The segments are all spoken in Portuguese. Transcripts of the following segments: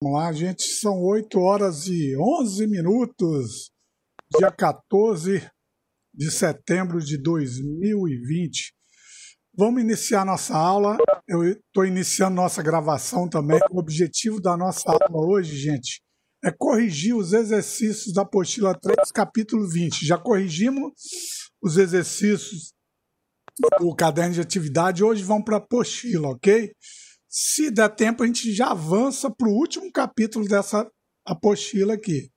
Vamos lá, gente, são 8 horas e 11 minutos, dia 14 de setembro de 2020. Vamos iniciar nossa aula. Eu estou iniciando nossa gravação também. O objetivo da nossa aula hoje, gente, é corrigir os exercícios da apostila 3, capítulo 20. Já corrigimos os exercícios do caderno de atividade. Hoje vamos para a apostila, ok? Ok. Se der tempo, a gente já avança para o último capítulo dessa apostila aqui.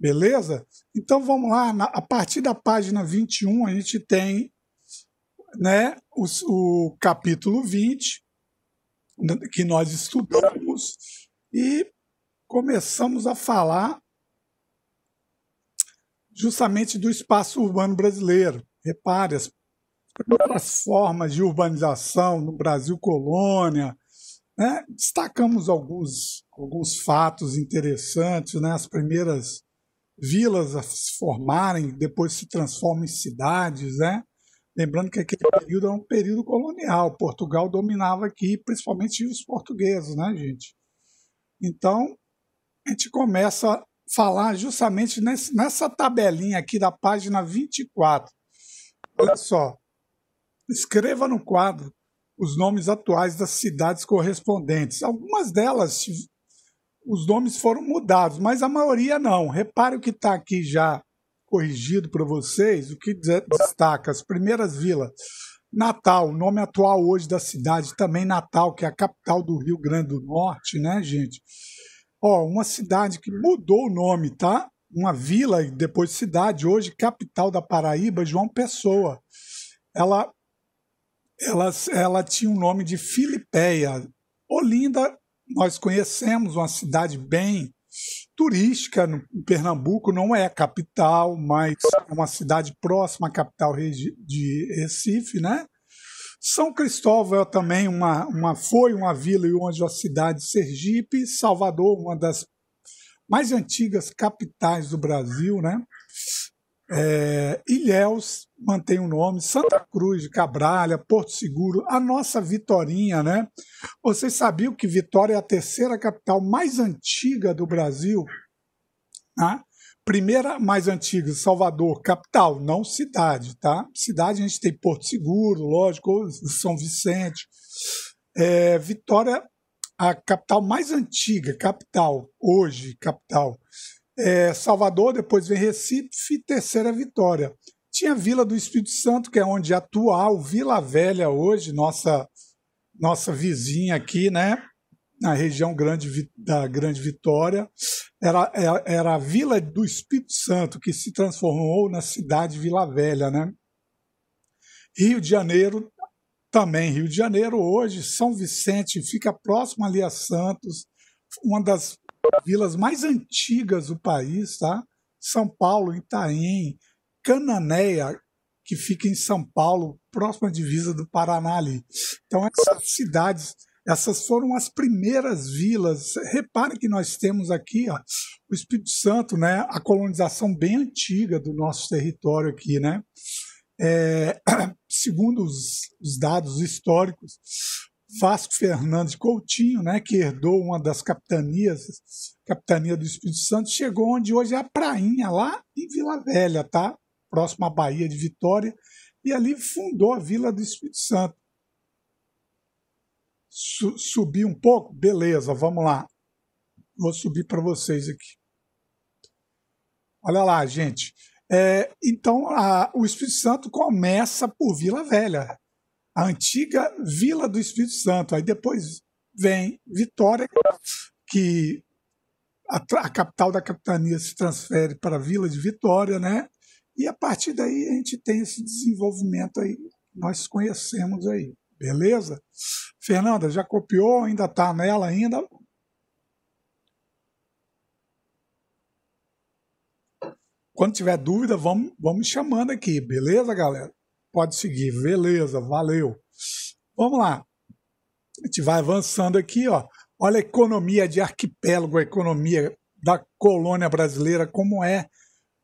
Beleza? Então vamos lá, na, a partir da página 21 a gente tem né, o, o capítulo 20 que nós estudamos e começamos a falar justamente do espaço urbano brasileiro. Repare, as, as formas de urbanização no Brasil colônia, né? Destacamos alguns, alguns fatos interessantes, né? as primeiras vilas a se formarem, depois se transformam em cidades. Né? Lembrando que aquele período é um período colonial, Portugal dominava aqui, principalmente os portugueses, né, gente? Então, a gente começa a falar justamente nesse, nessa tabelinha aqui da página 24. Olha só. Escreva no quadro os nomes atuais das cidades correspondentes. Algumas delas, os nomes foram mudados, mas a maioria não. Repare o que está aqui já corrigido para vocês, o que destaca as primeiras vilas. Natal, o nome atual hoje da cidade, também Natal, que é a capital do Rio Grande do Norte, né, gente? Ó, uma cidade que mudou o nome, tá? Uma vila e depois cidade, hoje capital da Paraíba, João Pessoa. Ela ela, ela tinha o um nome de Filipeia. Olinda, nós conhecemos uma cidade bem turística no Pernambuco, não é a capital, mas é uma cidade próxima à capital de Recife, né? São Cristóvão é também uma, uma foi uma vila e onde a cidade Sergipe, Salvador, uma das mais antigas capitais do Brasil, né? é, Ilhéus mantém o nome, Santa Cruz de Cabralha, Porto Seguro, a nossa Vitorinha, né? Vocês sabiam que Vitória é a terceira capital mais antiga do Brasil? Né? Primeira mais antiga, Salvador, capital, não cidade, tá? Cidade a gente tem Porto Seguro, lógico, São Vicente. É, Vitória, a capital mais antiga, capital, hoje, capital é, Salvador, depois vem Recife, terceira Vitória. Tinha Vila do Espírito Santo, que é onde atual ah, Vila Velha hoje, nossa nossa vizinha aqui, né? Na região grande da Grande Vitória, era, era, é, era a Vila do Espírito Santo, que se transformou na cidade Vila Velha, né? Rio de Janeiro, também Rio de Janeiro, hoje, São Vicente, fica próximo ali a Santos, uma das vilas mais antigas do país, tá? São Paulo, Itaim, Cananéia, que fica em São Paulo, próxima divisa do Paraná ali. Então essas cidades, essas foram as primeiras vilas. Repare que nós temos aqui, ó, o Espírito Santo, né? A colonização bem antiga do nosso território aqui, né? É, segundo os, os dados históricos, Vasco Fernandes Coutinho, né, que herdou uma das capitanias, capitania do Espírito Santo, chegou onde hoje é a Prainha, lá em Vila Velha, tá? Próximo à Bahia de Vitória, e ali fundou a Vila do Espírito Santo. Su um pouco? Beleza, vamos lá. Vou subir para vocês aqui. Olha lá, gente. É, então, a, o Espírito Santo começa por Vila Velha, a antiga Vila do Espírito Santo. Aí depois vem Vitória, que a, a capital da capitania se transfere para a Vila de Vitória, né? E a partir daí a gente tem esse desenvolvimento aí nós conhecemos aí. Beleza? Fernanda, já copiou? Ainda está nela ainda? Quando tiver dúvida, vamos, vamos chamando aqui, beleza, galera? Pode seguir, beleza, valeu. Vamos lá. A gente vai avançando aqui, ó. Olha a economia de arquipélago, a economia da colônia brasileira, como é.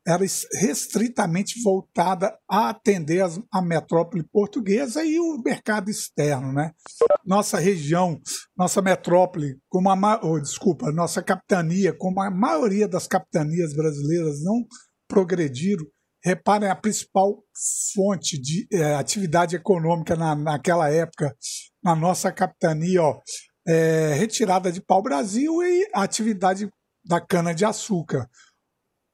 Era restritamente voltada a atender a metrópole portuguesa e o mercado externo, né? Nossa região, nossa metrópole, como a oh, desculpa, nossa capitania, como a maioria das capitanias brasileiras não progrediram, Reparem, a principal fonte de é, atividade econômica na, naquela época, na nossa capitania, ó, é, retirada de pau-brasil e atividade da cana-de-açúcar.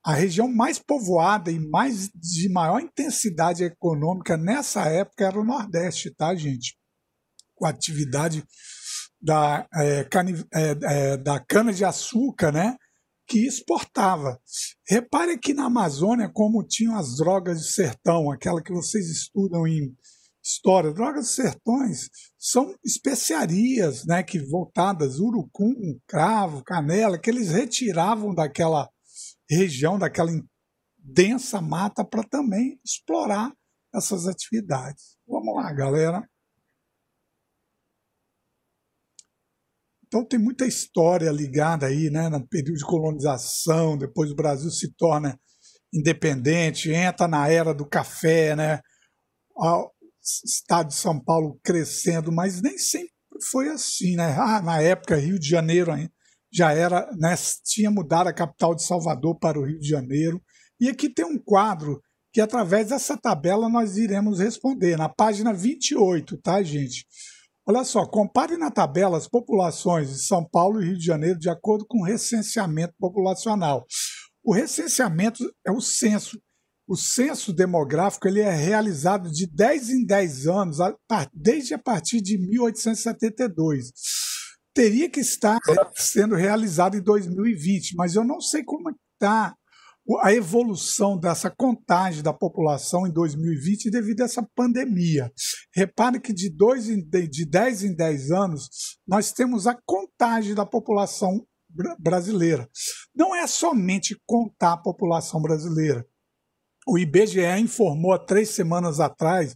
A região mais povoada e mais de maior intensidade econômica nessa época era o Nordeste, tá, gente? Com a atividade da, é, é, é, da cana-de-açúcar, né? que exportava. Repare que na Amazônia, como tinham as drogas de sertão, aquela que vocês estudam em história, drogas de sertões são especiarias, né, que voltadas urucum, cravo, canela, que eles retiravam daquela região, daquela densa mata para também explorar essas atividades. Vamos lá, galera. Então tem muita história ligada aí, né? No período de colonização, depois o Brasil se torna independente, entra na era do café, né? O estado de São Paulo crescendo, mas nem sempre foi assim, né? Ah, na época Rio de Janeiro já era, né? Tinha mudado a capital de Salvador para o Rio de Janeiro. E aqui tem um quadro que através dessa tabela nós iremos responder na página 28, tá, gente? Olha só, compare na tabela as populações de São Paulo e Rio de Janeiro de acordo com o recenseamento populacional. O recenseamento é o censo. O censo demográfico ele é realizado de 10 em 10 anos, desde a partir de 1872. Teria que estar sendo realizado em 2020, mas eu não sei como é está a evolução dessa contagem da população em 2020 devido a essa pandemia. Repare que de, dois em, de 10 em 10 anos, nós temos a contagem da população brasileira. Não é somente contar a população brasileira. O IBGE informou há três semanas atrás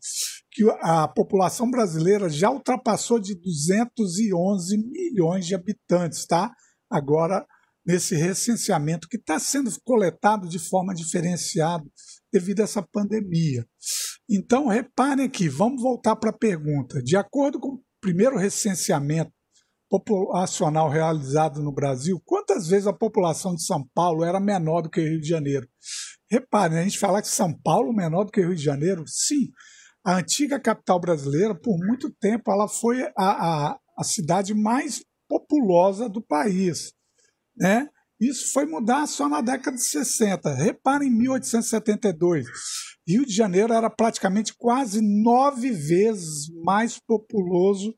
que a população brasileira já ultrapassou de 211 milhões de habitantes, tá? Agora nesse recenseamento que está sendo coletado de forma diferenciada devido a essa pandemia. Então, reparem aqui, vamos voltar para a pergunta. De acordo com o primeiro recenseamento populacional realizado no Brasil, quantas vezes a população de São Paulo era menor do que o Rio de Janeiro? Reparem, a gente fala que São Paulo é menor do que o Rio de Janeiro, sim. A antiga capital brasileira, por muito tempo, ela foi a, a, a cidade mais populosa do país né? Isso foi mudar só na década de 60. Repara em 1872. Rio de Janeiro era praticamente quase nove vezes mais populoso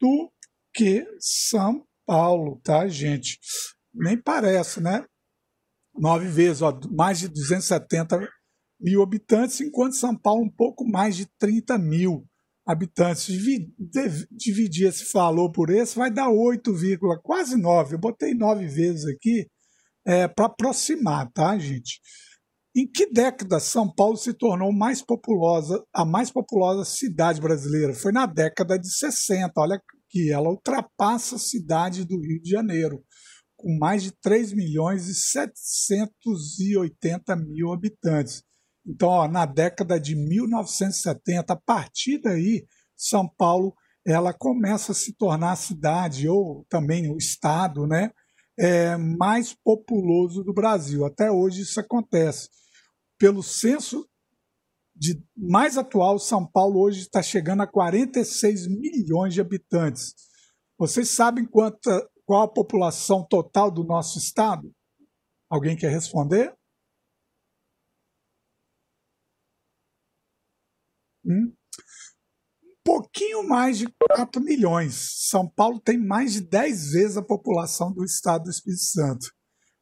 do que São Paulo, tá, gente? Nem parece, né? Nove vezes, ó, mais de 270 mil habitantes, enquanto São Paulo um pouco mais de 30 mil habitantes. Dividir esse valor por esse vai dar 8, quase 9. Eu botei 9 vezes aqui é, para aproximar, tá, gente? Em que década São Paulo se tornou mais populosa, a mais populosa cidade brasileira? Foi na década de 60. Olha que ela ultrapassa a cidade do Rio de Janeiro, com mais de 3 milhões e 780 mil habitantes. Então, ó, na década de 1970, a partir daí, São Paulo ela começa a se tornar a cidade ou também o estado, né, é, mais populoso do Brasil. Até hoje isso acontece. Pelo censo de mais atual, São Paulo hoje está chegando a 46 milhões de habitantes. Vocês sabem quanta, qual a população total do nosso estado? Alguém quer responder? um pouquinho mais de 4 milhões. São Paulo tem mais de 10 vezes a população do estado do Espírito Santo.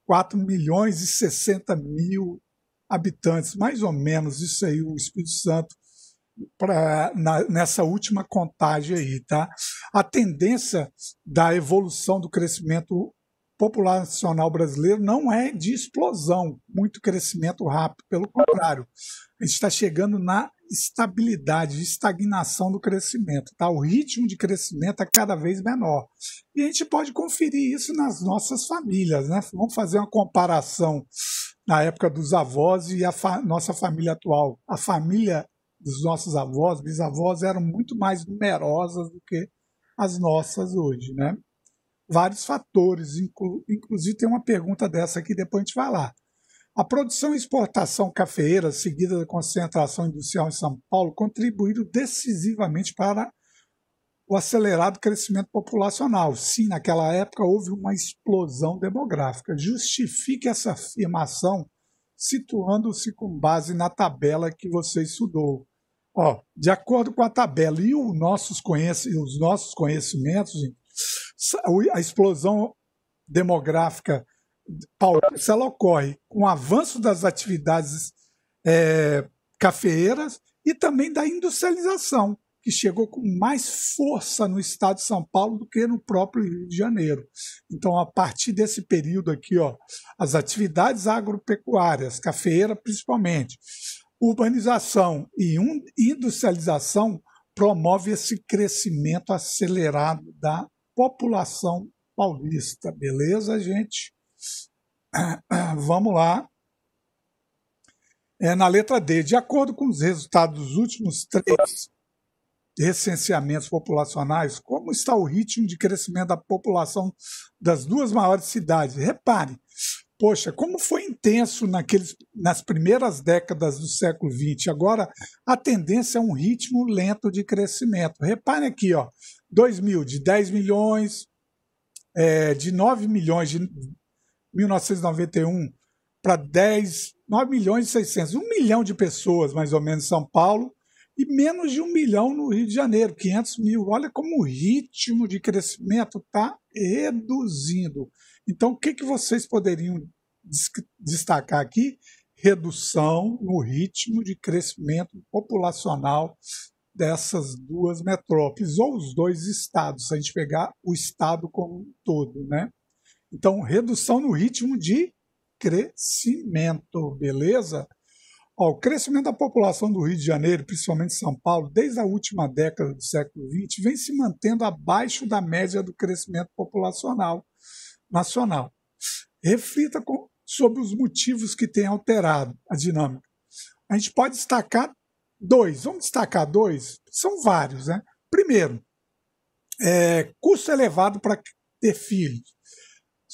4 milhões e 60 mil habitantes, mais ou menos isso aí, o Espírito Santo, pra, na, nessa última contagem aí, tá? A tendência da evolução do crescimento populacional brasileiro não é de explosão, muito crescimento rápido, pelo contrário, a gente está chegando na estabilidade, de estagnação do crescimento. Tá? O ritmo de crescimento é cada vez menor. E a gente pode conferir isso nas nossas famílias. Né? Vamos fazer uma comparação na época dos avós e a fa nossa família atual. A família dos nossos avós, bisavós, eram muito mais numerosas do que as nossas hoje. Né? Vários fatores, inclu inclusive tem uma pergunta dessa aqui, depois a gente vai lá. A produção e exportação cafeeira, seguida da concentração industrial em São Paulo, contribuíram decisivamente para o acelerado crescimento populacional. Sim, naquela época houve uma explosão demográfica. Justifique essa afirmação situando-se com base na tabela que você estudou. Ó, de acordo com a tabela e nossos, os nossos conhecimentos, a explosão demográfica paulista ela ocorre com o avanço das atividades é, cafeeiras e também da industrialização, que chegou com mais força no estado de São Paulo do que no próprio Rio de Janeiro. Então, a partir desse período aqui, ó, as atividades agropecuárias, cafeeira principalmente, urbanização e industrialização promove esse crescimento acelerado da população paulista, beleza, gente? Vamos lá. É na letra D. De acordo com os resultados dos últimos três recenseamentos populacionais, como está o ritmo de crescimento da população das duas maiores cidades? Repare, poxa, como foi intenso naqueles, nas primeiras décadas do século XX. Agora, a tendência é um ritmo lento de crescimento. Repare aqui, ó, 2000, de 10 milhões, é, de 9 milhões de 1991 para 10, 9 milhões e 600, 1 milhão de pessoas mais ou menos em São Paulo e menos de 1 milhão no Rio de Janeiro, 500 mil. Olha como o ritmo de crescimento está reduzindo. Então, o que, que vocês poderiam destacar aqui? Redução no ritmo de crescimento populacional dessas duas metrópoles, ou os dois estados, se a gente pegar o estado como um todo, né? Então, redução no ritmo de crescimento, beleza? Ó, o crescimento da população do Rio de Janeiro, principalmente São Paulo, desde a última década do século XX, vem se mantendo abaixo da média do crescimento populacional nacional. Reflita com, sobre os motivos que têm alterado a dinâmica. A gente pode destacar dois. Vamos destacar dois? São vários, né? Primeiro, é, custo elevado para ter filhos.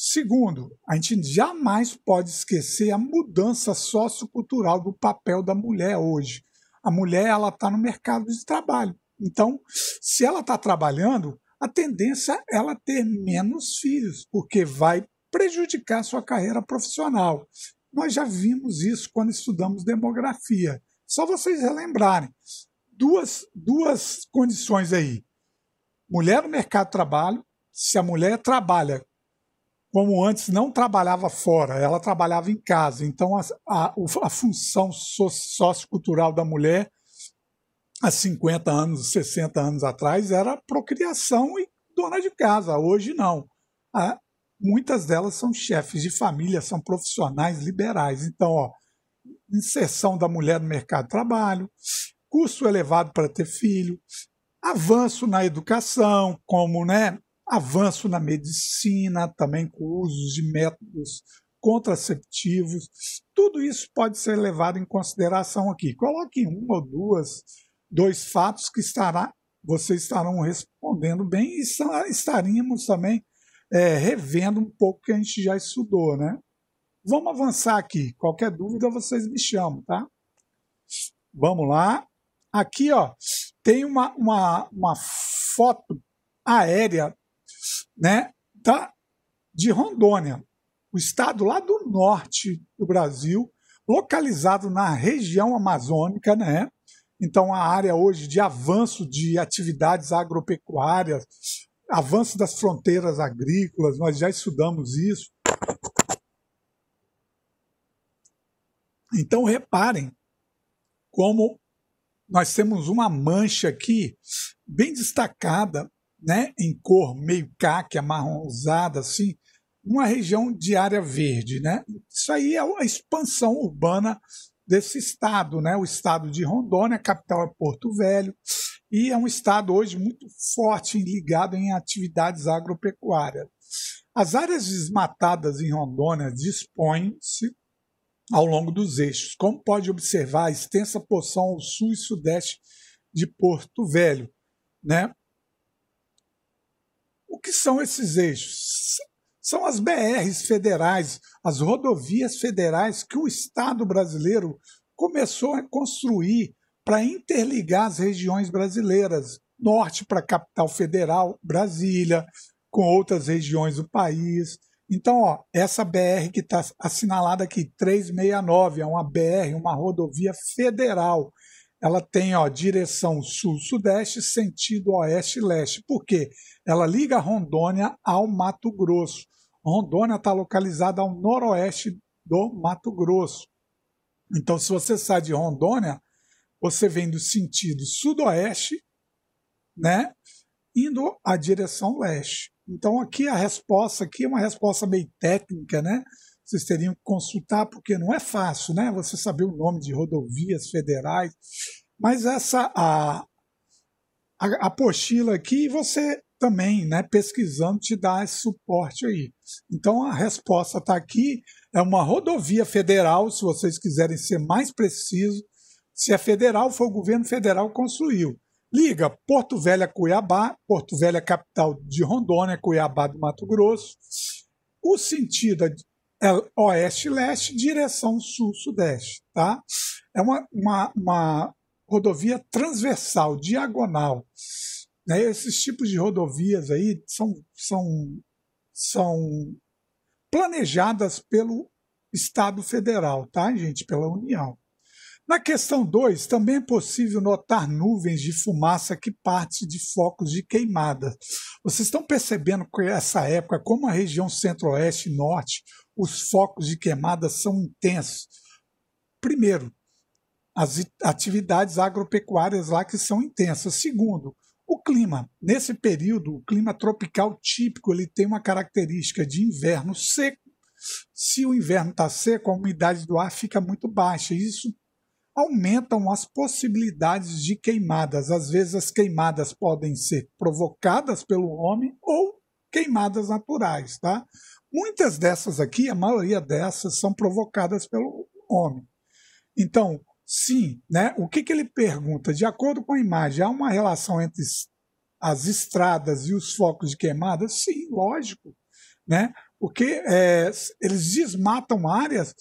Segundo, a gente jamais pode esquecer a mudança sociocultural do papel da mulher hoje. A mulher ela está no mercado de trabalho. Então, se ela está trabalhando, a tendência é ela ter menos filhos, porque vai prejudicar sua carreira profissional. Nós já vimos isso quando estudamos demografia. Só vocês relembrarem. Duas, duas condições aí. Mulher no mercado de trabalho, se a mulher trabalha como antes não trabalhava fora, ela trabalhava em casa. Então a, a, a função sociocultural da mulher há 50 anos, 60 anos atrás era procriação e dona de casa. Hoje não. muitas delas são chefes de família, são profissionais liberais. Então, ó, inserção da mulher no mercado de trabalho, custo elevado para ter filho, avanço na educação, como né, avanço na medicina, também com o uso de métodos contraceptivos. Tudo isso pode ser levado em consideração aqui. Coloque uma ou duas, dois fatos que estará, vocês estarão respondendo bem e estaríamos também é, revendo um pouco que a gente já estudou, né? Vamos avançar aqui. Qualquer dúvida vocês me chamam, tá? Vamos lá. Aqui, ó, tem uma, uma, uma foto aérea né, da, tá, de Rondônia, o estado lá do norte do Brasil, localizado na região amazônica, né? Então, a área hoje de avanço de atividades agropecuárias, avanço das fronteiras agrícolas, nós já estudamos isso. Então, reparem como nós temos uma mancha aqui bem destacada né, em cor meio caque, amarronzada, é assim, uma região de área verde. Né? Isso aí é a expansão urbana desse estado, né? o estado de Rondônia, a capital é Porto Velho, e é um estado hoje muito forte ligado em atividades agropecuárias. As áreas desmatadas em Rondônia dispõem-se ao longo dos eixos, como pode observar a extensa porção ao sul e sudeste de Porto Velho, né? O que são esses eixos? São as BRs federais, as rodovias federais que o Estado brasileiro começou a construir para interligar as regiões brasileiras, norte para a capital federal, Brasília, com outras regiões do país. Então, ó, essa BR que está assinalada aqui, 369, é uma BR, uma rodovia federal ela tem ó, direção sul-sudeste, sentido oeste-leste. Por quê? Ela liga Rondônia ao Mato Grosso. Rondônia está localizada ao noroeste do Mato Grosso. Então, se você sai de Rondônia, você vem do sentido sudoeste, né, indo à direção leste. Então, aqui a resposta aqui é uma resposta meio técnica, né? vocês teriam que consultar, porque não é fácil, né? Você saber o nome de rodovias federais. Mas essa a, a apostila aqui, você também, né, pesquisando, te dá esse suporte aí. Então a resposta está aqui, é uma rodovia federal, se vocês quiserem ser mais precisos. Se é federal, foi o governo federal que construiu. Liga Porto Velho a Cuiabá, Porto Velho é capital de Rondônia, Cuiabá do Mato Grosso. O sentido é é oeste-leste, direção sul-sudeste, tá? É uma, uma, uma rodovia transversal, diagonal. Né? Esses tipos de rodovias aí são, são, são planejadas pelo Estado Federal, tá, gente? Pela União. Na questão 2, também é possível notar nuvens de fumaça que partem de focos de queimada. Vocês estão percebendo que essa época, como a região centro-oeste e norte, os focos de queimada são intensos. Primeiro, as atividades agropecuárias lá que são intensas. Segundo, o clima. Nesse período, o clima tropical típico ele tem uma característica de inverno seco. Se o inverno está seco, a umidade do ar fica muito baixa. Isso aumentam as possibilidades de queimadas. Às vezes, as queimadas podem ser provocadas pelo homem ou queimadas naturais, tá? Muitas dessas aqui, a maioria dessas, são provocadas pelo homem. Então, sim, né? o que, que ele pergunta? De acordo com a imagem, há uma relação entre as estradas e os focos de queimada? Sim, lógico. Né? Porque é, eles desmatam áreas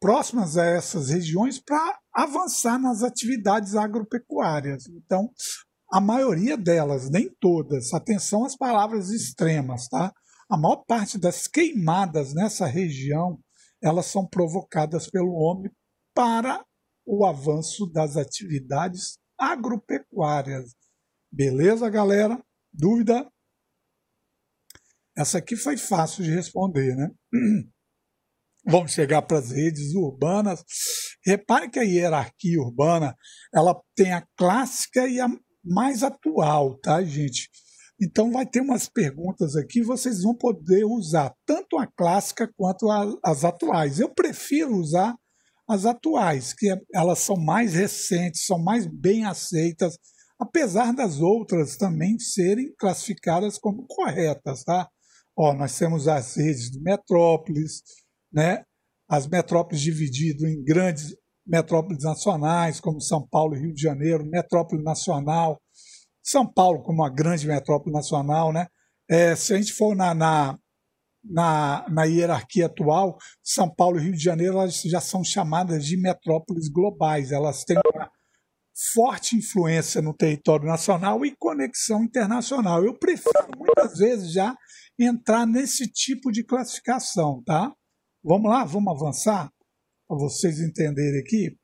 próximas a essas regiões para avançar nas atividades agropecuárias. Então, a maioria delas, nem todas, atenção às palavras extremas, tá? a maior parte das queimadas nessa região elas são provocadas pelo homem para o avanço das atividades agropecuárias. Beleza, galera? Dúvida? Essa aqui foi fácil de responder, né? Vamos chegar para as redes urbanas. Repare que a hierarquia urbana ela tem a clássica e a mais atual, tá, gente? Então vai ter umas perguntas aqui, vocês vão poder usar tanto a clássica quanto a, as atuais. Eu prefiro usar as atuais, que é, elas são mais recentes, são mais bem aceitas, apesar das outras também serem classificadas como corretas, tá? Ó, nós temos as redes de metrópoles, né? As metrópoles divididas em grandes metrópoles nacionais, como São Paulo e Rio de Janeiro, metrópole nacional, são Paulo, como uma grande metrópole nacional, né? É, se a gente for na, na, na, na, hierarquia atual, São Paulo e Rio de Janeiro elas já são chamadas de metrópoles globais. Elas têm uma forte influência no território nacional e conexão internacional. Eu prefiro muitas vezes já entrar nesse tipo de classificação, tá? Vamos lá, vamos avançar para vocês entenderem aqui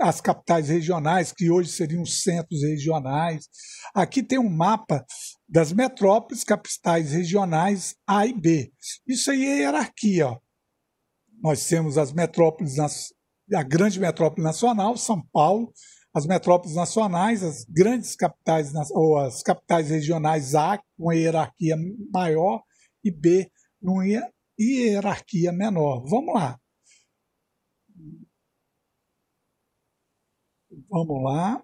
as capitais regionais, que hoje seriam os centros regionais. Aqui tem um mapa das metrópoles, capitais regionais A e B. Isso aí é hierarquia. Ó. Nós temos as metrópoles, a grande metrópole nacional, São Paulo, as metrópoles nacionais, as grandes capitais, ou as capitais regionais A, com hierarquia maior, e B, numa hierarquia menor. Vamos lá. Vamos lá.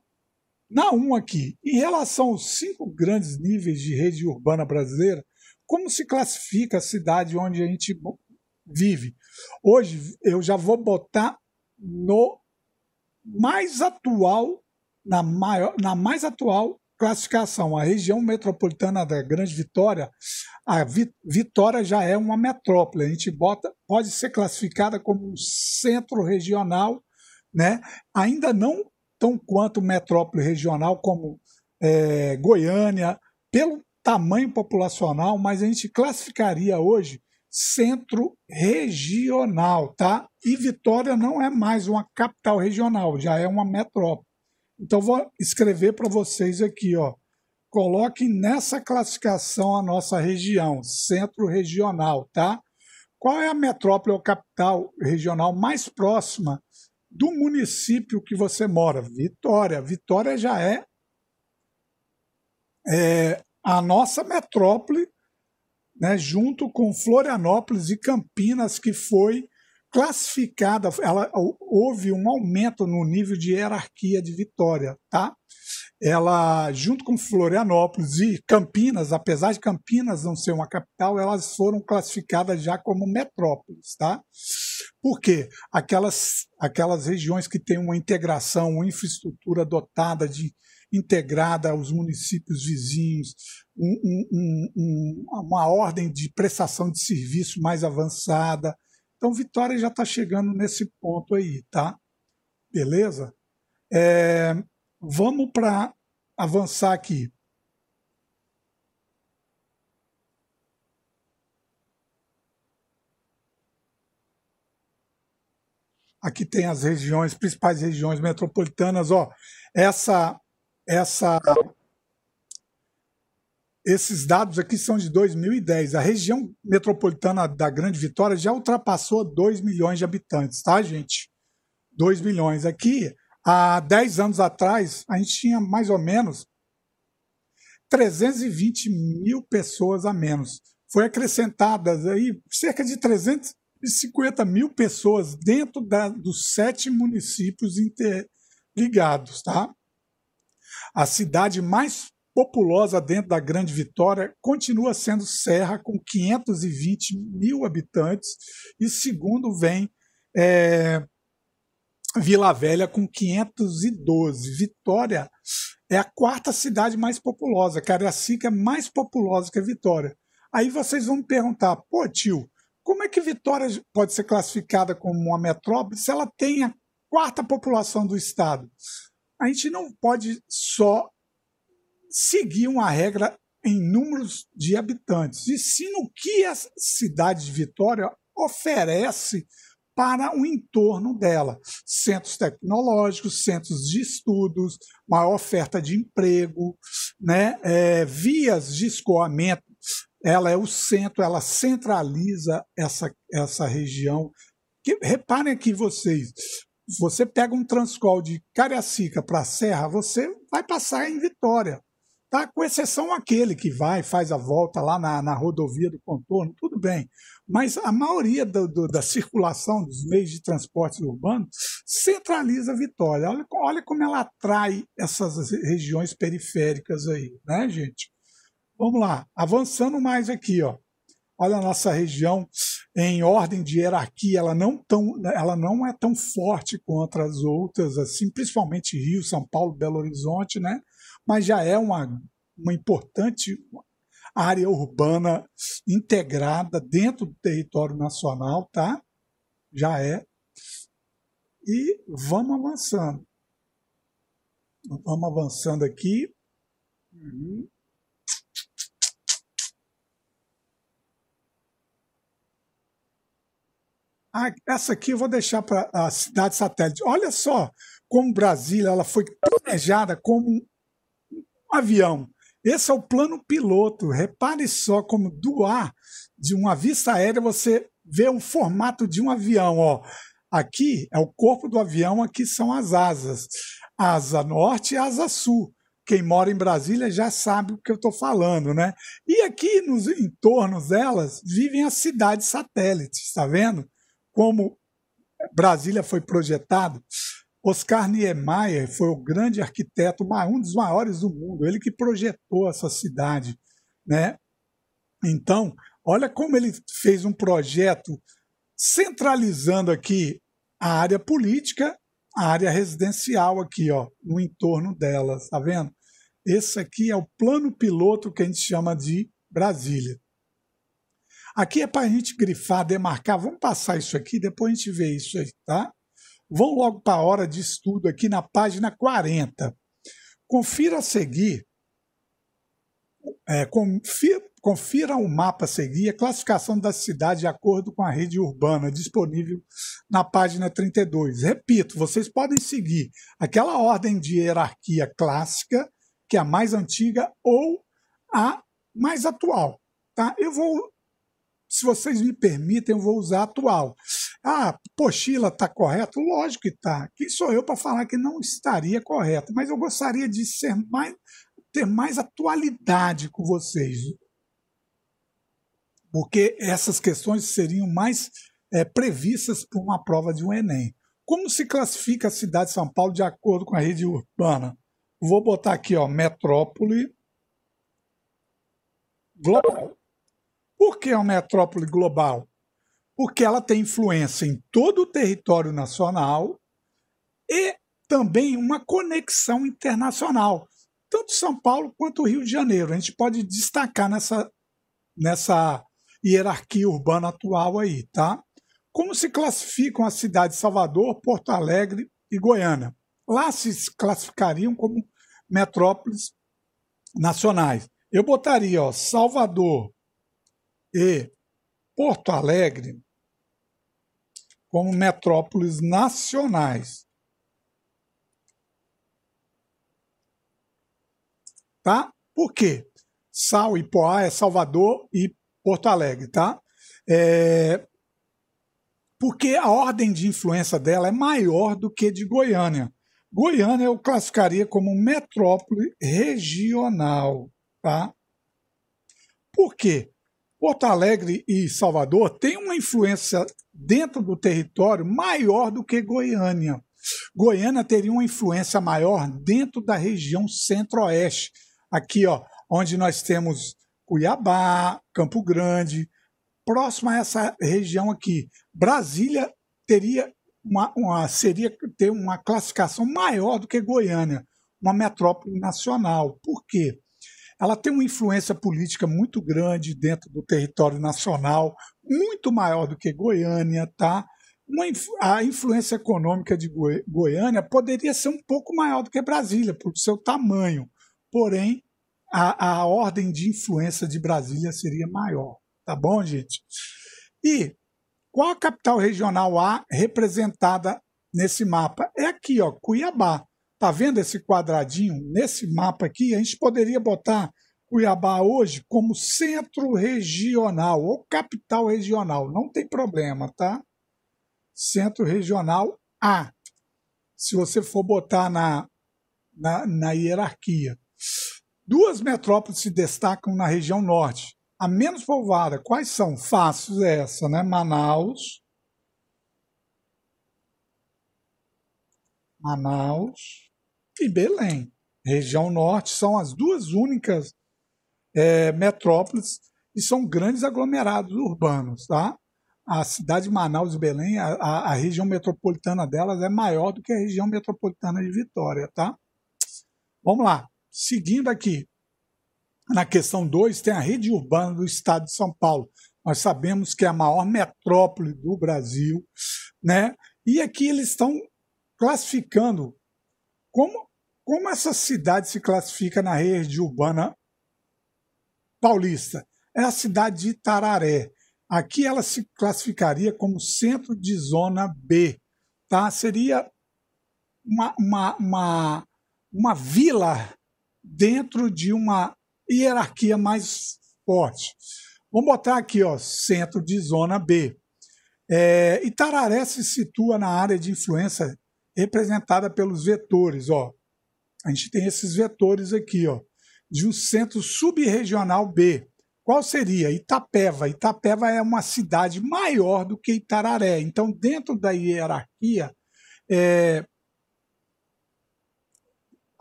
Na 1 aqui, em relação aos cinco grandes níveis de rede urbana brasileira, como se classifica a cidade onde a gente vive? Hoje eu já vou botar no mais atual, na, maior, na mais atual classificação. A região metropolitana da Grande Vitória, a Vitória já é uma metrópole. A gente bota, pode ser classificada como um centro regional, né? Ainda não tão quanto metrópole regional como é, Goiânia, pelo tamanho populacional, mas a gente classificaria hoje centro regional, tá? E Vitória não é mais uma capital regional, já é uma metrópole. Então vou escrever para vocês aqui, ó. Coloquem nessa classificação a nossa região, centro regional, tá? Qual é a metrópole ou capital regional mais próxima do município que você mora. Vitória. Vitória já é, é a nossa metrópole, né, junto com Florianópolis e Campinas, que foi classificada, ela houve um aumento no nível de hierarquia de Vitória, tá? Ela, junto com Florianópolis e Campinas, apesar de Campinas não ser uma capital, elas foram classificadas já como metrópoles, tá? Por quê? Aquelas, aquelas regiões que têm uma integração, uma infraestrutura dotada de integrada aos municípios vizinhos, um, um, um, uma ordem de prestação de serviço mais avançada, então, Vitória já está chegando nesse ponto aí, tá? Beleza? É, vamos para avançar aqui. Aqui tem as regiões, principais regiões metropolitanas. Ó, essa, essa esses dados aqui são de 2010. A região metropolitana da Grande Vitória já ultrapassou 2 milhões de habitantes, tá, gente? 2 milhões. Aqui, há 10 anos atrás, a gente tinha mais ou menos 320 mil pessoas a menos. Foi acrescentadas aí cerca de 350 mil pessoas dentro da, dos sete municípios interligados, tá? A cidade mais populosa dentro da Grande Vitória, continua sendo Serra, com 520 mil habitantes, e segundo vem é, Vila Velha, com 512. Vitória é a quarta cidade mais populosa, Cariacica é mais populosa que a Vitória. Aí vocês vão me perguntar, pô, tio, como é que Vitória pode ser classificada como uma metrópole se ela tem a quarta população do estado? A gente não pode só seguiam a regra em números de habitantes, e sim no que a cidade de Vitória oferece para o entorno dela. Centros tecnológicos, centros de estudos, maior oferta de emprego, né? É, vias de escoamento. Ela é o centro, ela centraliza essa, essa região. Que, reparem aqui vocês, você pega um transcol de Cariacica para a Serra, você vai passar em Vitória tá? com exceção aquele que vai, faz a volta lá na, na rodovia do contorno, tudo bem. Mas a maioria do, do, da circulação dos meios de transporte urbano centraliza a Vitória. Olha, olha como ela atrai essas regiões periféricas aí, né, gente? Vamos lá, avançando mais aqui, ó. Olha a nossa região em ordem de hierarquia, ela não, tão, ela não é tão forte contra as outras, assim, principalmente Rio, São Paulo, Belo Horizonte, né? mas já é uma, uma importante área urbana integrada dentro do território nacional, tá? Já é. E vamos avançando. Vamos avançando aqui. Uhum. Ah, essa aqui eu vou deixar para a cidade satélite. Olha só como Brasília ela foi planejada como um avião. Esse é o plano piloto. Repare só como do ar de uma vista aérea você vê o formato de um avião. Ó. Aqui é o corpo do avião, aqui são as asas. Asa norte e asa sul. Quem mora em Brasília já sabe o que eu estou falando, né? E aqui nos entornos delas vivem as cidades satélites, está vendo? Como Brasília foi projetado Oscar Niemeyer foi o grande arquiteto, um dos maiores do mundo, ele que projetou essa cidade. Né? Então, olha como ele fez um projeto centralizando aqui a área política, a área residencial aqui, ó, no entorno delas, tá vendo? Esse aqui é o plano piloto que a gente chama de Brasília. Aqui é para a gente grifar, demarcar. Vamos passar isso aqui, depois a gente vê isso aí, tá? vão logo para a hora de estudo aqui na página 40. Confira a seguir, é, confira, confira o mapa a seguir, a classificação da cidade de acordo com a rede urbana, disponível na página 32. Repito, vocês podem seguir aquela ordem de hierarquia clássica, que é a mais antiga, ou a mais atual. Tá? Eu vou, se vocês me permitem, eu vou usar a atual. Ah, Pochila está correto? Lógico que está. Quem sou eu para falar que não estaria correto? Mas eu gostaria de ser mais, ter mais atualidade com vocês. Porque essas questões seriam mais é, previstas por uma prova de um Enem. Como se classifica a cidade de São Paulo de acordo com a rede urbana? Vou botar aqui, ó, metrópole global. Por que é uma metrópole global? porque ela tem influência em todo o território nacional e também uma conexão internacional, tanto São Paulo quanto Rio de Janeiro. A gente pode destacar nessa, nessa hierarquia urbana atual aí, tá? Como se classificam as cidades de Salvador, Porto Alegre e Goiânia? Lá se classificariam como metrópoles nacionais. Eu botaria ó, Salvador e Porto Alegre como metrópoles nacionais. Tá? Por quê? Sal e Poá é Salvador e Porto Alegre, tá? É... Porque a ordem de influência dela é maior do que de Goiânia. Goiânia eu classificaria como metrópole regional, tá? Por quê? Porto Alegre e Salvador têm uma influência dentro do território maior do que Goiânia. Goiânia teria uma influência maior dentro da região centro-oeste, aqui, ó, onde nós temos Cuiabá, Campo Grande, próximo a essa região aqui. Brasília teria uma, uma seria ter uma classificação maior do que Goiânia, uma metrópole nacional. Por quê? ela tem uma influência política muito grande dentro do território nacional, muito maior do que Goiânia, tá? Uma, a influência econômica de Goi Goiânia poderia ser um pouco maior do que Brasília, por seu tamanho, porém, a, a ordem de influência de Brasília seria maior, tá bom, gente? E qual a capital regional A representada nesse mapa? É aqui, ó, Cuiabá. Tá vendo esse quadradinho nesse mapa aqui? A gente poderia botar Cuiabá hoje como centro regional ou capital regional, não tem problema, tá? Centro regional A, se você for botar na, na, na hierarquia. Duas metrópoles se destacam na região norte, a menos povoada. Quais são? fácil é essa, né? Manaus. Manaus e Belém, região norte, são as duas únicas é, metrópoles e são grandes aglomerados urbanos, tá? A cidade de Manaus e Belém, a, a, a região metropolitana delas é maior do que a região metropolitana de Vitória, tá? Vamos lá, seguindo aqui. Na questão 2, tem a rede urbana do estado de São Paulo. Nós sabemos que é a maior metrópole do Brasil, né? E aqui eles estão classificando como como essa cidade se classifica na rede urbana paulista? É a cidade de Itararé. Aqui ela se classificaria como centro de zona B. Tá? Seria uma, uma, uma, uma vila dentro de uma hierarquia mais forte. Vamos botar aqui, ó, centro de zona B. É, Itararé se situa na área de influência representada pelos vetores, ó, a gente tem esses vetores aqui, ó, de um centro subregional B. Qual seria? Itapeva. Itapeva é uma cidade maior do que Itararé. Então, dentro da hierarquia, é,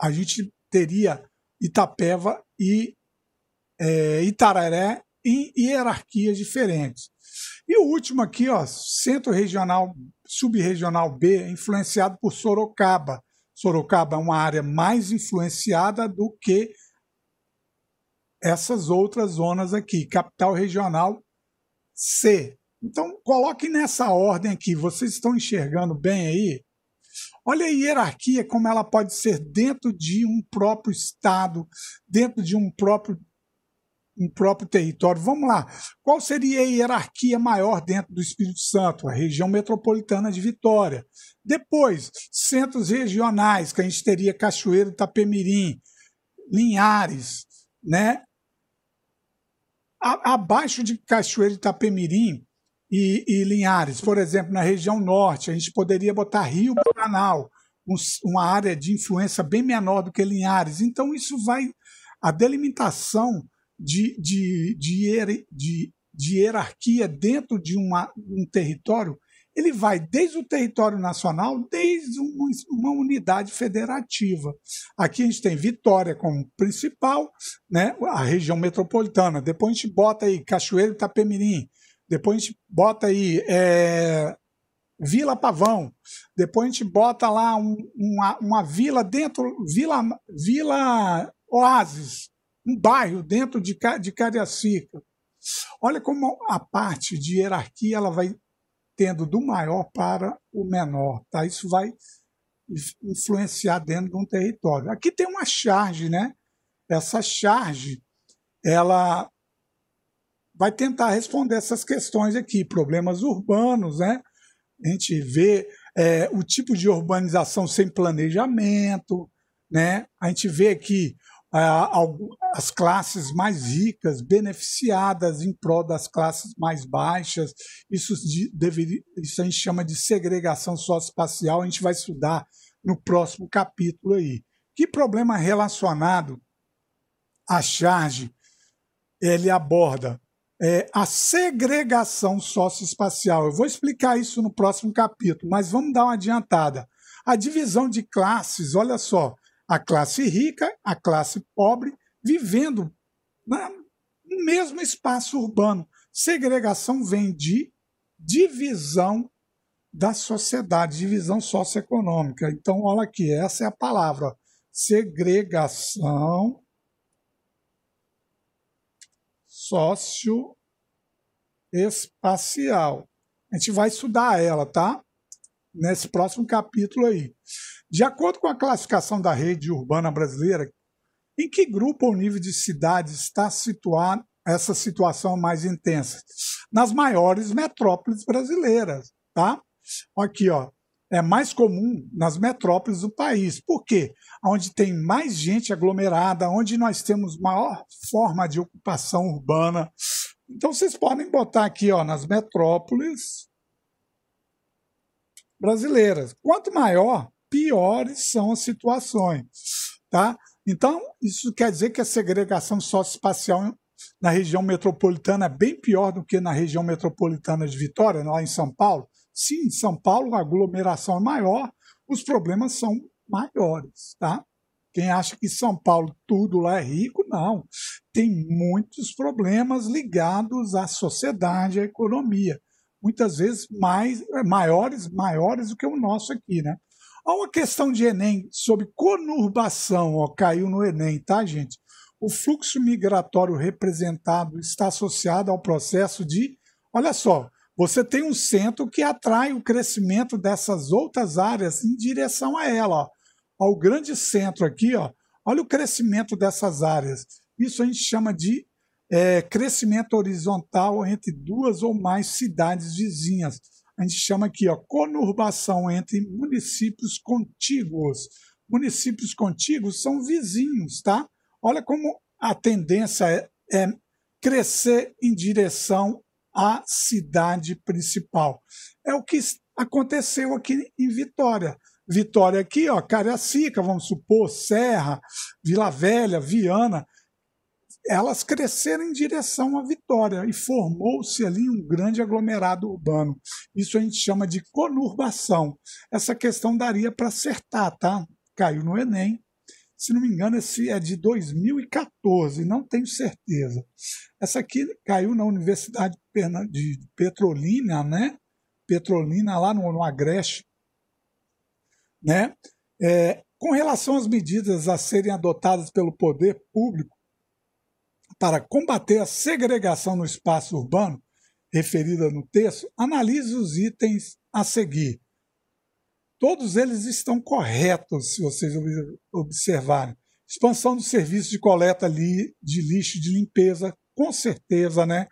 a gente teria Itapeva e é, Itararé em hierarquias diferentes. E o último aqui, ó, Centro Regional, Subregional B, influenciado por Sorocaba. Sorocaba é uma área mais influenciada do que essas outras zonas aqui, capital regional C. Então, coloque nessa ordem aqui. Vocês estão enxergando bem aí? Olha a hierarquia como ela pode ser dentro de um próprio estado, dentro de um próprio um próprio território. Vamos lá. Qual seria a hierarquia maior dentro do Espírito Santo? A região metropolitana de Vitória. Depois, centros regionais, que a gente teria Cachoeiro, Itapemirim, Linhares, né? A, abaixo de Cachoeiro, Itapemirim e, e, Linhares, por exemplo, na região norte, a gente poderia botar Rio Bananal, um, uma área de influência bem menor do que Linhares. Então, isso vai. A delimitação de, de, de, de, de hierarquia dentro de uma, um território, ele vai desde o território nacional, desde uma unidade federativa. Aqui a gente tem Vitória como principal, né, a região metropolitana. Depois a gente bota aí Cachoeiro Itapemirim. Depois a gente bota aí é, Vila Pavão. Depois a gente bota lá um, uma, uma vila dentro, Vila, Vila Oásis um bairro dentro de, de Cariacica. Olha como a parte de hierarquia ela vai tendo do maior para o menor, tá? Isso vai influenciar dentro de um território. Aqui tem uma charge, né? Essa charge, ela vai tentar responder essas questões aqui, problemas urbanos, né? A gente vê é, o tipo de urbanização sem planejamento, né? A gente vê aqui as classes mais ricas beneficiadas em prol das classes mais baixas. Isso, deveria, isso a gente chama de segregação socioespacial, a gente vai estudar no próximo capítulo aí. Que problema relacionado à charge ele aborda? É, a segregação socioespacial. Eu vou explicar isso no próximo capítulo, mas vamos dar uma adiantada. A divisão de classes, olha só, a classe rica, a classe pobre, vivendo no mesmo espaço urbano. Segregação vem de divisão da sociedade, divisão socioeconômica. Então, olha aqui, essa é a palavra. Segregação socioespacial. A gente vai estudar ela, tá? Nesse próximo capítulo aí. De acordo com a classificação da rede urbana brasileira, em que grupo ou nível de cidade está situada essa situação mais intensa? Nas maiores metrópoles brasileiras, tá? Aqui, ó, é mais comum nas metrópoles do país. Por quê? Onde tem mais gente aglomerada, onde nós temos maior forma de ocupação urbana. Então vocês podem botar aqui, ó, nas metrópoles brasileiras. Quanto maior piores são as situações. Tá? Então, isso quer dizer que a segregação socioespacial na região metropolitana é bem pior do que na região metropolitana de Vitória, lá em São Paulo? Sim, em São Paulo a aglomeração é maior, os problemas são maiores. Tá? Quem acha que São Paulo tudo lá é rico, não. Tem muitos problemas ligados à sociedade, à economia. Muitas vezes mais, maiores, maiores do que o nosso aqui, né? Há uma questão de Enem sobre conurbação, ó, caiu no Enem, tá, gente? O fluxo migratório representado está associado ao processo de, olha só, você tem um centro que atrai o crescimento dessas outras áreas em direção a ela, ó. ao grande centro aqui, ó. Olha o crescimento dessas áreas. Isso a gente chama de é, crescimento horizontal entre duas ou mais cidades vizinhas a gente chama aqui, ó, conurbação entre municípios contíguos. Municípios contíguos são vizinhos, tá? Olha como a tendência é, é crescer em direção à cidade principal. É o que aconteceu aqui em Vitória. Vitória aqui, ó, Cariacica, vamos supor, Serra, Vila Velha, Viana, elas cresceram em direção à vitória e formou-se ali um grande aglomerado urbano. Isso a gente chama de conurbação. Essa questão daria para acertar, tá? Caiu no Enem. Se não me engano, esse é de 2014, não tenho certeza. Essa aqui caiu na Universidade de Petrolina, né? Petrolina, lá no, no Agreste. Né? É, com relação às medidas a serem adotadas pelo poder público, para combater a segregação no espaço urbano, referida no texto, analise os itens a seguir. Todos eles estão corretos, se vocês observarem. Expansão do serviço de coleta de lixo de limpeza, com certeza, né?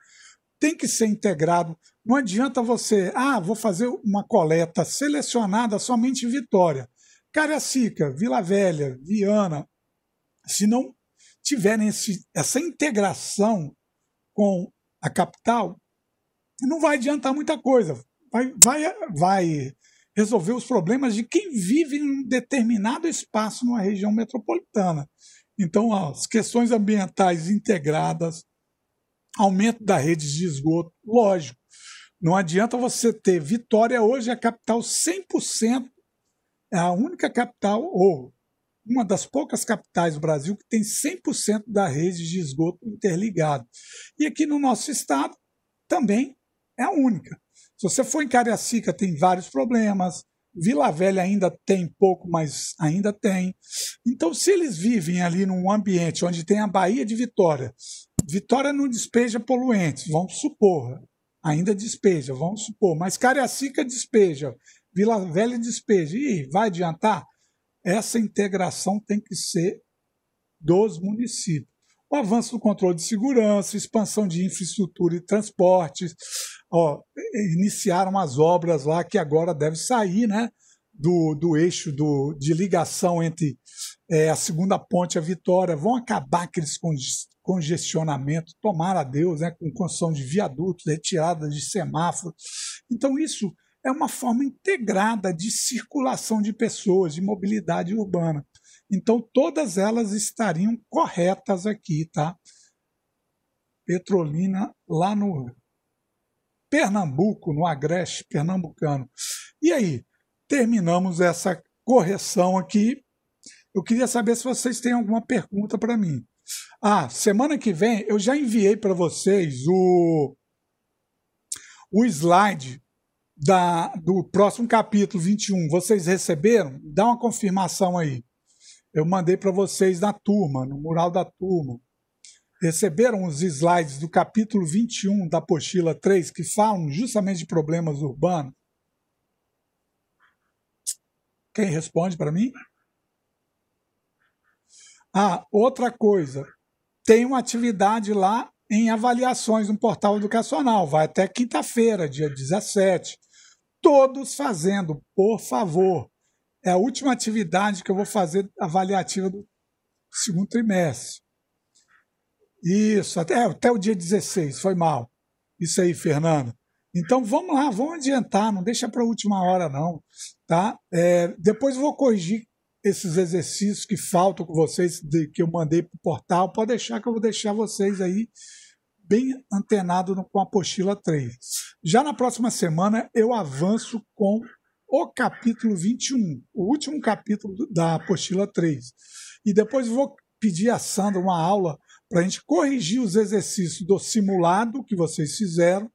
Tem que ser integrado. Não adianta você, ah, vou fazer uma coleta selecionada somente em Vitória. Cariacica, Vila Velha, Viana, se não tiverem esse, essa integração com a capital, não vai adiantar muita coisa. Vai, vai, vai resolver os problemas de quem vive em um determinado espaço numa região metropolitana. Então, as questões ambientais integradas, aumento da rede de esgoto, lógico. Não adianta você ter Vitória hoje é a capital 100%, é a única capital, ou uma das poucas capitais do Brasil que tem 100% da rede de esgoto interligado. E aqui no nosso estado também é a única. Se você for em Cariacica, tem vários problemas. Vila Velha ainda tem pouco, mas ainda tem. Então, se eles vivem ali num ambiente onde tem a Baía de Vitória, Vitória não despeja poluentes, vamos supor. Ainda despeja, vamos supor. Mas Cariacica despeja, Vila Velha despeja. E vai adiantar? essa integração tem que ser dos municípios. O avanço do controle de segurança, expansão de infraestrutura e transportes, ó, iniciaram as obras lá que agora deve sair, né? Do, do eixo do, de ligação entre é, a segunda ponte e a Vitória, vão acabar aqueles congestionamentos, tomara a Deus, né, com construção de viadutos, retirada de semáforos. Então, isso é uma forma integrada de circulação de pessoas, de mobilidade urbana. Então, todas elas estariam corretas aqui, tá? Petrolina, lá no Pernambuco, no Agreste pernambucano. E aí, terminamos essa correção aqui. Eu queria saber se vocês têm alguma pergunta para mim. Ah, semana que vem eu já enviei para vocês o, o slide da, do próximo capítulo 21, vocês receberam? Dá uma confirmação aí. Eu mandei para vocês na turma, no mural da turma. Receberam os slides do capítulo 21 da apostila 3 que falam justamente de problemas urbanos? Quem responde para mim? Ah, outra coisa. Tem uma atividade lá em avaliações no portal educacional. Vai até quinta-feira, dia 17 todos fazendo, por favor. É a última atividade que eu vou fazer avaliativa do segundo trimestre. Isso, até, até o dia 16, foi mal. Isso aí, Fernando. Então vamos lá, vamos adiantar, não deixa para a última hora, não. tá? É, depois eu vou corrigir esses exercícios que faltam com vocês, de, que eu mandei para o portal. Pode deixar que eu vou deixar vocês aí bem antenado no, com a apostila 3. Já na próxima semana eu avanço com o capítulo 21, o último capítulo da apostila 3. E depois vou pedir a Sandra uma aula para a gente corrigir os exercícios do simulado que vocês fizeram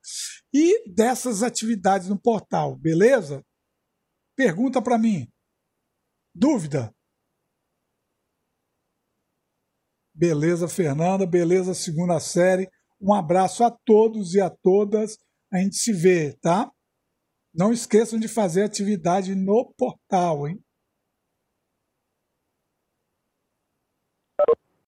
e dessas atividades no portal, beleza? Pergunta para mim. Dúvida? Beleza, Fernanda. Beleza, segunda série. Um abraço a todos e a todas. A gente se vê, tá? Não esqueçam de fazer atividade no portal, hein?